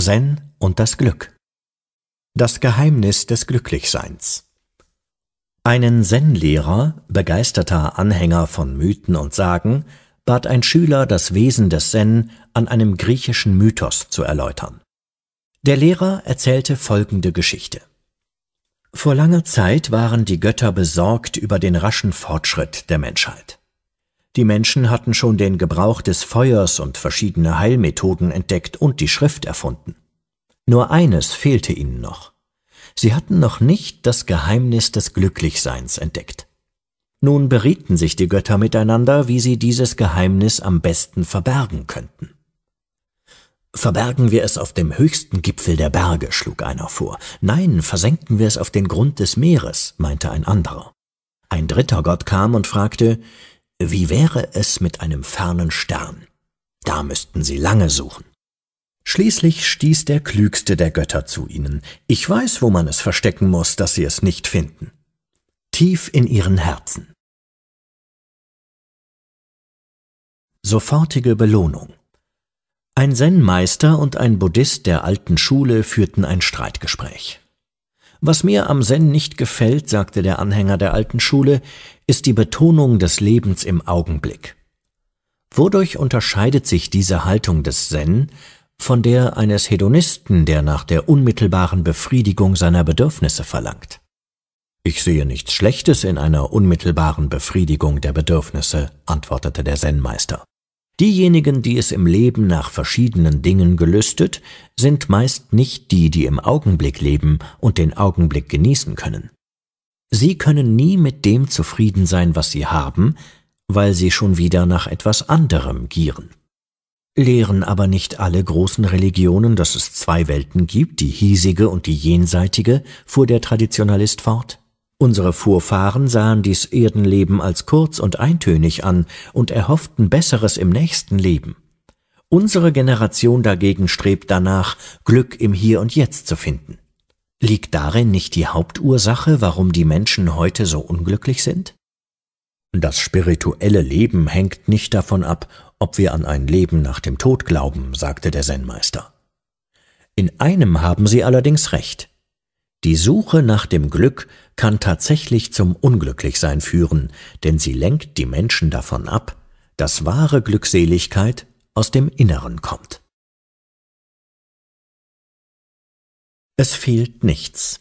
Zen und das Glück. Das Geheimnis des Glücklichseins. Einen Zen-Lehrer, begeisterter Anhänger von Mythen und Sagen, bat ein Schüler, das Wesen des Zen an einem griechischen Mythos zu erläutern. Der Lehrer erzählte folgende Geschichte. Vor langer Zeit waren die Götter besorgt über den raschen Fortschritt der Menschheit. Die Menschen hatten schon den Gebrauch des Feuers und verschiedene Heilmethoden entdeckt und die Schrift erfunden. Nur eines fehlte ihnen noch. Sie hatten noch nicht das Geheimnis des Glücklichseins entdeckt. Nun berieten sich die Götter miteinander, wie sie dieses Geheimnis am besten verbergen könnten. Verbergen wir es auf dem höchsten Gipfel der Berge, schlug einer vor. Nein, versenken wir es auf den Grund des Meeres, meinte ein anderer. Ein dritter Gott kam und fragte, wie wäre es mit einem fernen Stern? Da müssten sie lange suchen. Schließlich stieß der klügste der Götter zu ihnen. Ich weiß, wo man es verstecken muss, dass sie es nicht finden. Tief in ihren Herzen. Sofortige Belohnung. Ein Zen-Meister und ein Buddhist der alten Schule führten ein Streitgespräch. Was mir am Zen nicht gefällt, sagte der Anhänger der alten Schule, ist die Betonung des Lebens im Augenblick. Wodurch unterscheidet sich diese Haltung des Zen von der eines Hedonisten, der nach der unmittelbaren Befriedigung seiner Bedürfnisse verlangt? Ich sehe nichts Schlechtes in einer unmittelbaren Befriedigung der Bedürfnisse, antwortete der Zen-Meister. Diejenigen, die es im Leben nach verschiedenen Dingen gelüstet, sind meist nicht die, die im Augenblick leben und den Augenblick genießen können. Sie können nie mit dem zufrieden sein, was sie haben, weil sie schon wieder nach etwas anderem gieren. Lehren aber nicht alle großen Religionen, dass es zwei Welten gibt, die hiesige und die jenseitige, fuhr der Traditionalist fort? Unsere Vorfahren sahen dies Erdenleben als kurz und eintönig an und erhofften Besseres im nächsten Leben. Unsere Generation dagegen strebt danach, Glück im Hier und Jetzt zu finden. Liegt darin nicht die Hauptursache, warum die Menschen heute so unglücklich sind? Das spirituelle Leben hängt nicht davon ab, ob wir an ein Leben nach dem Tod glauben, sagte der Zen-Meister. In einem haben Sie allerdings recht. Die Suche nach dem Glück kann tatsächlich zum Unglücklichsein führen, denn sie lenkt die Menschen davon ab, dass wahre Glückseligkeit aus dem Inneren kommt. Es fehlt nichts.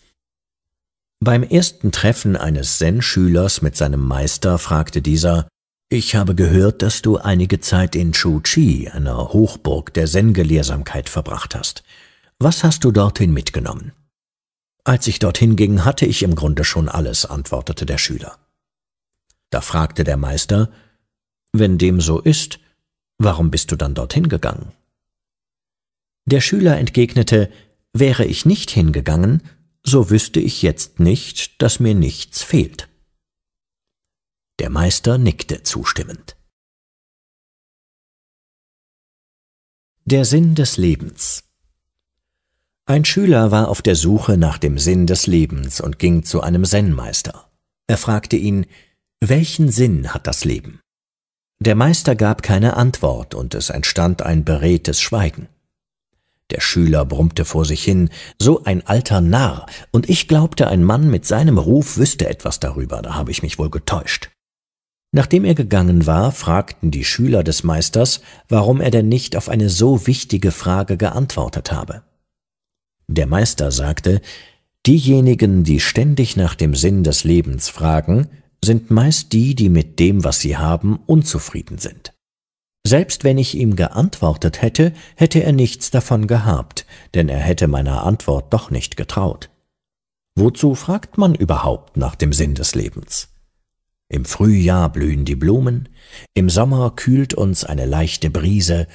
Beim ersten Treffen eines Zen-Schülers mit seinem Meister fragte dieser, ich habe gehört, dass du einige Zeit in Chu-Chi, einer Hochburg der Zen-Gelehrsamkeit, verbracht hast. Was hast du dorthin mitgenommen? Als ich dorthin ging, hatte ich im Grunde schon alles, antwortete der Schüler. Da fragte der Meister, wenn dem so ist, warum bist du dann dorthin gegangen? Der Schüler entgegnete, wäre ich nicht hingegangen, so wüsste ich jetzt nicht, dass mir nichts fehlt. Der Meister nickte zustimmend. Der Sinn des Lebens ein Schüler war auf der Suche nach dem Sinn des Lebens und ging zu einem Zen-Meister. Er fragte ihn, welchen Sinn hat das Leben? Der Meister gab keine Antwort und es entstand ein beredtes Schweigen. Der Schüler brummte vor sich hin, so ein alter Narr, und ich glaubte, ein Mann mit seinem Ruf wüsste etwas darüber, da habe ich mich wohl getäuscht. Nachdem er gegangen war, fragten die Schüler des Meisters, warum er denn nicht auf eine so wichtige Frage geantwortet habe. Der Meister sagte, Diejenigen, die ständig nach dem Sinn des Lebens fragen, sind meist die, die mit dem, was sie haben, unzufrieden sind. Selbst wenn ich ihm geantwortet hätte, hätte er nichts davon gehabt, denn er hätte meiner Antwort doch nicht getraut. Wozu fragt man überhaupt nach dem Sinn des Lebens? Im Frühjahr blühen die Blumen, im Sommer kühlt uns eine leichte Brise,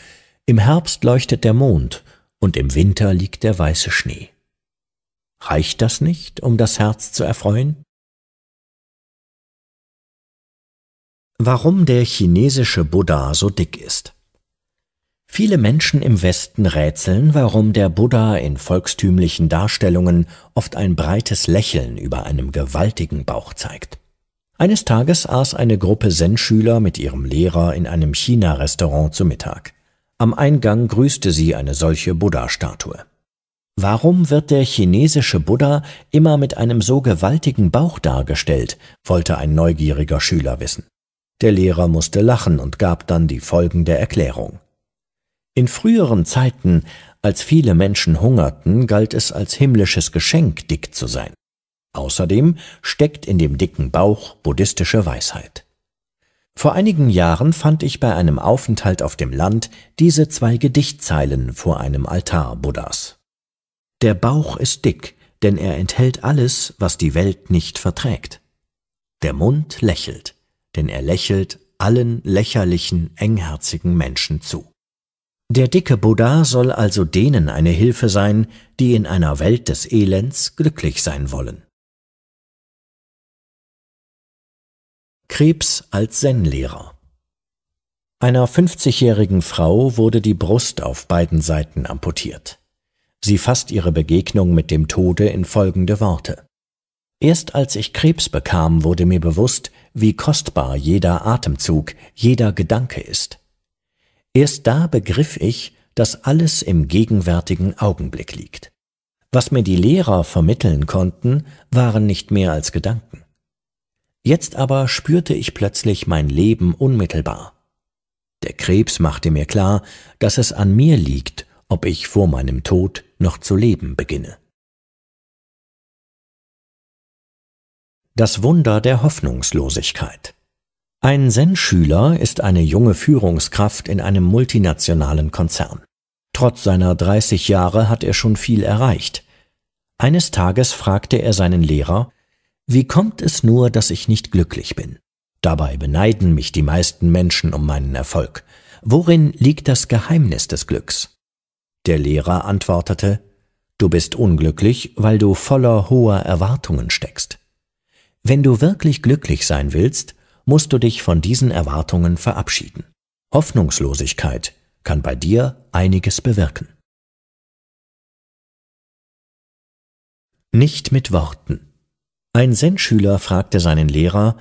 im Herbst leuchtet der Mond und im Winter liegt der weiße Schnee. Reicht das nicht, um das Herz zu erfreuen? Warum der chinesische Buddha so dick ist. Viele Menschen im Westen rätseln, warum der Buddha in volkstümlichen Darstellungen oft ein breites Lächeln über einem gewaltigen Bauch zeigt. Eines Tages aß eine Gruppe Zen-Schüler mit ihrem Lehrer in einem China-Restaurant zu Mittag. Am Eingang grüßte sie eine solche Buddha-Statue. Warum wird der chinesische Buddha immer mit einem so gewaltigen Bauch dargestellt, wollte ein neugieriger Schüler wissen. Der Lehrer musste lachen und gab dann die folgende Erklärung. In früheren Zeiten, als viele Menschen hungerten, galt es als himmlisches Geschenk, dick zu sein. Außerdem steckt in dem dicken Bauch buddhistische Weisheit. Vor einigen Jahren fand ich bei einem Aufenthalt auf dem Land diese zwei Gedichtzeilen vor einem Altar Buddhas. Der Bauch ist dick, denn er enthält alles, was die Welt nicht verträgt. Der Mund lächelt, denn er lächelt allen lächerlichen, engherzigen Menschen zu. Der dicke Buddha soll also denen eine Hilfe sein, die in einer Welt des Elends glücklich sein wollen. Krebs als Zen-Lehrer. Einer 50-jährigen Frau wurde die Brust auf beiden Seiten amputiert. Sie fasst ihre Begegnung mit dem Tode in folgende Worte. Erst als ich Krebs bekam, wurde mir bewusst, wie kostbar jeder Atemzug, jeder Gedanke ist. Erst da begriff ich, dass alles im gegenwärtigen Augenblick liegt. Was mir die Lehrer vermitteln konnten, waren nicht mehr als Gedanken. Jetzt aber spürte ich plötzlich mein Leben unmittelbar. Der Krebs machte mir klar, dass es an mir liegt, ob ich vor meinem Tod noch zu leben beginne. Das Wunder der Hoffnungslosigkeit Ein Zen-Schüler ist eine junge Führungskraft in einem multinationalen Konzern. Trotz seiner 30 Jahre hat er schon viel erreicht. Eines Tages fragte er seinen Lehrer, wie kommt es nur, dass ich nicht glücklich bin? Dabei beneiden mich die meisten Menschen um meinen Erfolg. Worin liegt das Geheimnis des Glücks? Der Lehrer antwortete, Du bist unglücklich, weil du voller hoher Erwartungen steckst. Wenn du wirklich glücklich sein willst, musst du dich von diesen Erwartungen verabschieden. Hoffnungslosigkeit kann bei dir einiges bewirken. Nicht mit Worten ein Zen-Schüler fragte seinen Lehrer,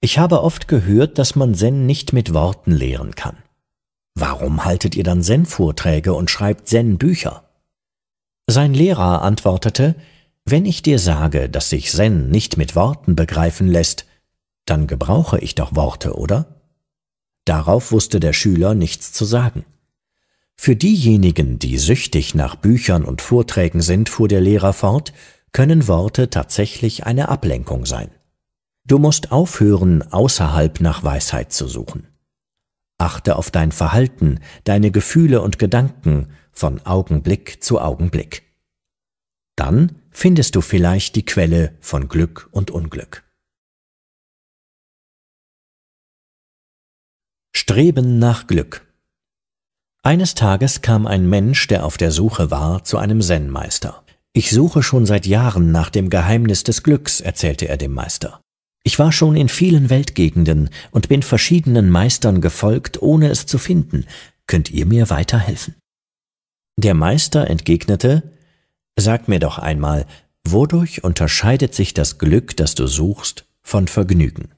ich habe oft gehört, dass man Zen nicht mit Worten lehren kann. Warum haltet ihr dann Zen-Vorträge und schreibt Zen-Bücher? Sein Lehrer antwortete, wenn ich dir sage, dass sich Zen nicht mit Worten begreifen lässt, dann gebrauche ich doch Worte, oder? Darauf wusste der Schüler nichts zu sagen. Für diejenigen, die süchtig nach Büchern und Vorträgen sind, fuhr der Lehrer fort, können Worte tatsächlich eine Ablenkung sein. Du musst aufhören, außerhalb nach Weisheit zu suchen. Achte auf dein Verhalten, deine Gefühle und Gedanken von Augenblick zu Augenblick. Dann findest du vielleicht die Quelle von Glück und Unglück. Streben nach Glück Eines Tages kam ein Mensch, der auf der Suche war, zu einem Zen-Meister. Ich suche schon seit Jahren nach dem Geheimnis des Glücks, erzählte er dem Meister. Ich war schon in vielen Weltgegenden und bin verschiedenen Meistern gefolgt, ohne es zu finden. Könnt ihr mir weiterhelfen? Der Meister entgegnete, Sag mir doch einmal, wodurch unterscheidet sich das Glück, das du suchst, von Vergnügen?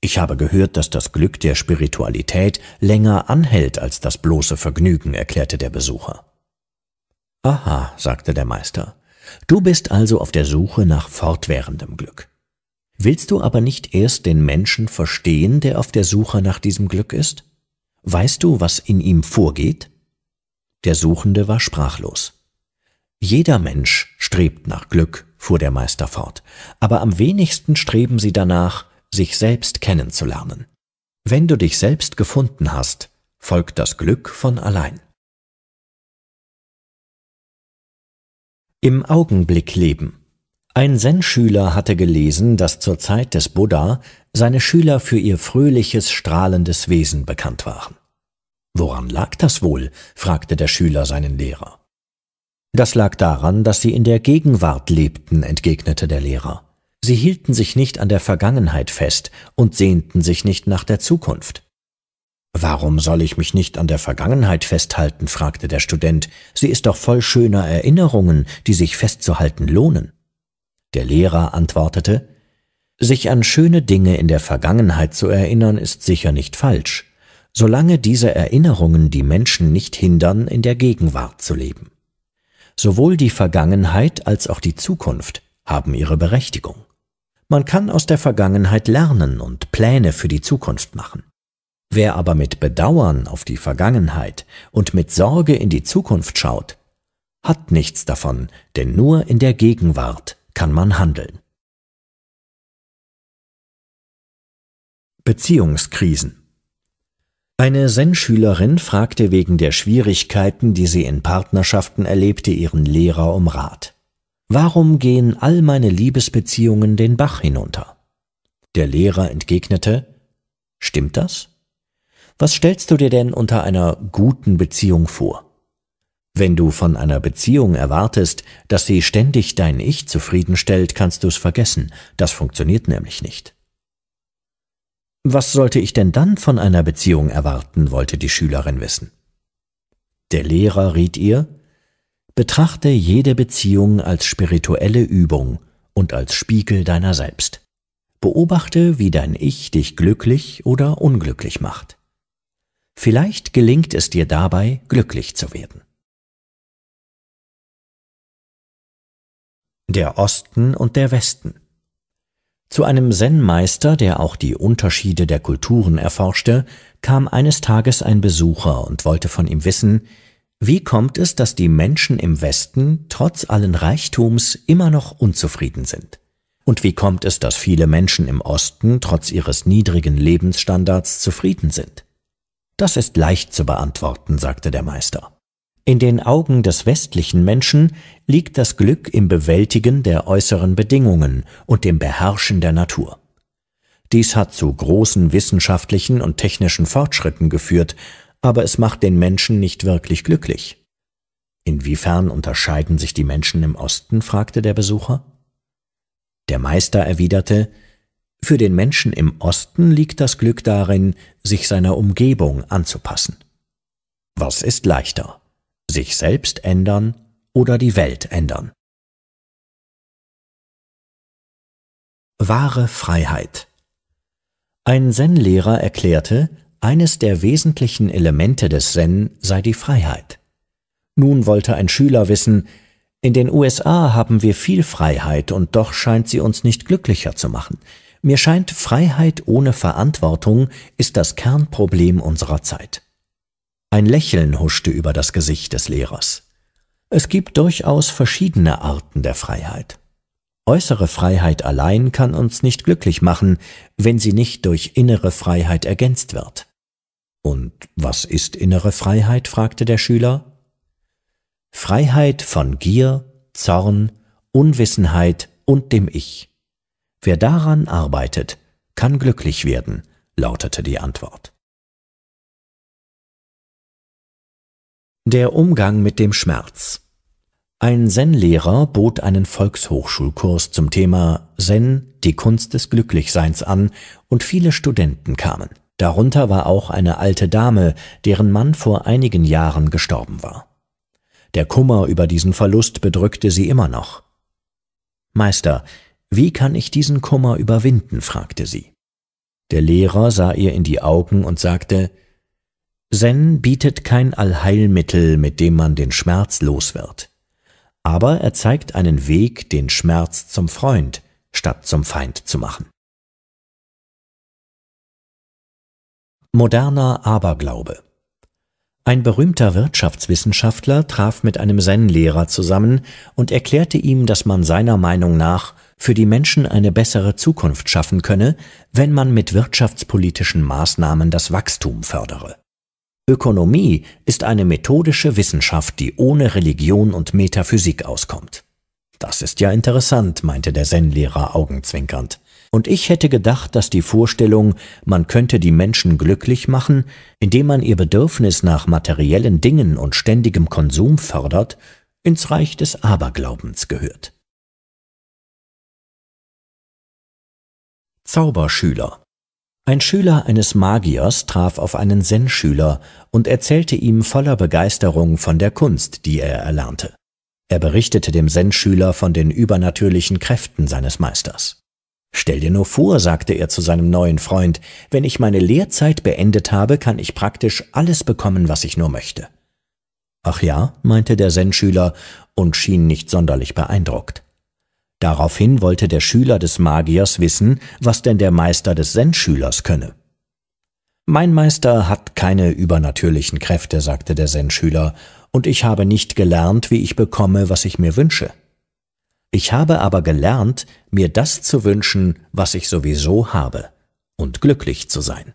Ich habe gehört, dass das Glück der Spiritualität länger anhält als das bloße Vergnügen, erklärte der Besucher. Aha, sagte der Meister, du bist also auf der Suche nach fortwährendem Glück. Willst du aber nicht erst den Menschen verstehen, der auf der Suche nach diesem Glück ist? Weißt du, was in ihm vorgeht? Der Suchende war sprachlos. Jeder Mensch strebt nach Glück, fuhr der Meister fort, aber am wenigsten streben sie danach, sich selbst kennenzulernen. Wenn du dich selbst gefunden hast, folgt das Glück von allein. Im Augenblick leben. Ein Zen-Schüler hatte gelesen, dass zur Zeit des Buddha seine Schüler für ihr fröhliches, strahlendes Wesen bekannt waren. Woran lag das wohl? fragte der Schüler seinen Lehrer. Das lag daran, dass sie in der Gegenwart lebten, entgegnete der Lehrer. Sie hielten sich nicht an der Vergangenheit fest und sehnten sich nicht nach der Zukunft. Warum soll ich mich nicht an der Vergangenheit festhalten? fragte der Student. Sie ist doch voll schöner Erinnerungen, die sich festzuhalten lohnen. Der Lehrer antwortete Sich an schöne Dinge in der Vergangenheit zu erinnern, ist sicher nicht falsch, solange diese Erinnerungen die Menschen nicht hindern, in der Gegenwart zu leben. Sowohl die Vergangenheit als auch die Zukunft haben ihre Berechtigung. Man kann aus der Vergangenheit lernen und Pläne für die Zukunft machen. Wer aber mit Bedauern auf die Vergangenheit und mit Sorge in die Zukunft schaut, hat nichts davon, denn nur in der Gegenwart kann man handeln. Beziehungskrisen Eine Zen-Schülerin fragte wegen der Schwierigkeiten, die sie in Partnerschaften erlebte, ihren Lehrer um Rat. Warum gehen all meine Liebesbeziehungen den Bach hinunter? Der Lehrer entgegnete Stimmt das? Was stellst du dir denn unter einer guten Beziehung vor? Wenn du von einer Beziehung erwartest, dass sie ständig dein Ich zufriedenstellt, kannst du es vergessen, das funktioniert nämlich nicht. Was sollte ich denn dann von einer Beziehung erwarten, wollte die Schülerin wissen. Der Lehrer riet ihr, betrachte jede Beziehung als spirituelle Übung und als Spiegel deiner selbst. Beobachte, wie dein Ich dich glücklich oder unglücklich macht. Vielleicht gelingt es dir dabei, glücklich zu werden. Der Osten und der Westen. Zu einem Zen-Meister, der auch die Unterschiede der Kulturen erforschte, kam eines Tages ein Besucher und wollte von ihm wissen, wie kommt es, dass die Menschen im Westen trotz allen Reichtums immer noch unzufrieden sind? Und wie kommt es, dass viele Menschen im Osten trotz ihres niedrigen Lebensstandards zufrieden sind? Das ist leicht zu beantworten, sagte der Meister. In den Augen des westlichen Menschen liegt das Glück im Bewältigen der äußeren Bedingungen und dem Beherrschen der Natur. Dies hat zu großen wissenschaftlichen und technischen Fortschritten geführt, aber es macht den Menschen nicht wirklich glücklich. Inwiefern unterscheiden sich die Menschen im Osten? fragte der Besucher. Der Meister erwiderte, für den Menschen im Osten liegt das Glück darin, sich seiner Umgebung anzupassen. Was ist leichter? Sich selbst ändern oder die Welt ändern? Wahre Freiheit Ein Zen-Lehrer erklärte, eines der wesentlichen Elemente des Zen sei die Freiheit. Nun wollte ein Schüler wissen, in den USA haben wir viel Freiheit und doch scheint sie uns nicht glücklicher zu machen. Mir scheint, Freiheit ohne Verantwortung ist das Kernproblem unserer Zeit. Ein Lächeln huschte über das Gesicht des Lehrers. Es gibt durchaus verschiedene Arten der Freiheit. Äußere Freiheit allein kann uns nicht glücklich machen, wenn sie nicht durch innere Freiheit ergänzt wird. Und was ist innere Freiheit? fragte der Schüler. Freiheit von Gier, Zorn, Unwissenheit und dem Ich. Wer daran arbeitet, kann glücklich werden, lautete die Antwort. Der Umgang mit dem Schmerz Ein Zen-Lehrer bot einen Volkshochschulkurs zum Thema Zen, die Kunst des Glücklichseins an, und viele Studenten kamen. Darunter war auch eine alte Dame, deren Mann vor einigen Jahren gestorben war. Der Kummer über diesen Verlust bedrückte sie immer noch. Meister, wie kann ich diesen Kummer überwinden? fragte sie. Der Lehrer sah ihr in die Augen und sagte Zen bietet kein Allheilmittel, mit dem man den Schmerz los wird, aber er zeigt einen Weg, den Schmerz zum Freund statt zum Feind zu machen. Moderner Aberglaube ein berühmter Wirtschaftswissenschaftler traf mit einem Zen-Lehrer zusammen und erklärte ihm, dass man seiner Meinung nach für die Menschen eine bessere Zukunft schaffen könne, wenn man mit wirtschaftspolitischen Maßnahmen das Wachstum fördere. Ökonomie ist eine methodische Wissenschaft, die ohne Religion und Metaphysik auskommt. Das ist ja interessant, meinte der Zen-Lehrer augenzwinkernd und ich hätte gedacht, dass die Vorstellung, man könnte die Menschen glücklich machen, indem man ihr Bedürfnis nach materiellen Dingen und ständigem Konsum fördert, ins Reich des Aberglaubens gehört. Zauberschüler Ein Schüler eines Magiers traf auf einen Zen-Schüler und erzählte ihm voller Begeisterung von der Kunst, die er erlernte. Er berichtete dem Zen-Schüler von den übernatürlichen Kräften seines Meisters. Stell dir nur vor, sagte er zu seinem neuen Freund, wenn ich meine Lehrzeit beendet habe, kann ich praktisch alles bekommen, was ich nur möchte. Ach ja, meinte der Zen-Schüler und schien nicht sonderlich beeindruckt. Daraufhin wollte der Schüler des Magiers wissen, was denn der Meister des Zen-Schülers könne. Mein Meister hat keine übernatürlichen Kräfte, sagte der Zen-Schüler, und ich habe nicht gelernt, wie ich bekomme, was ich mir wünsche. Ich habe aber gelernt, mir das zu wünschen, was ich sowieso habe, und glücklich zu sein.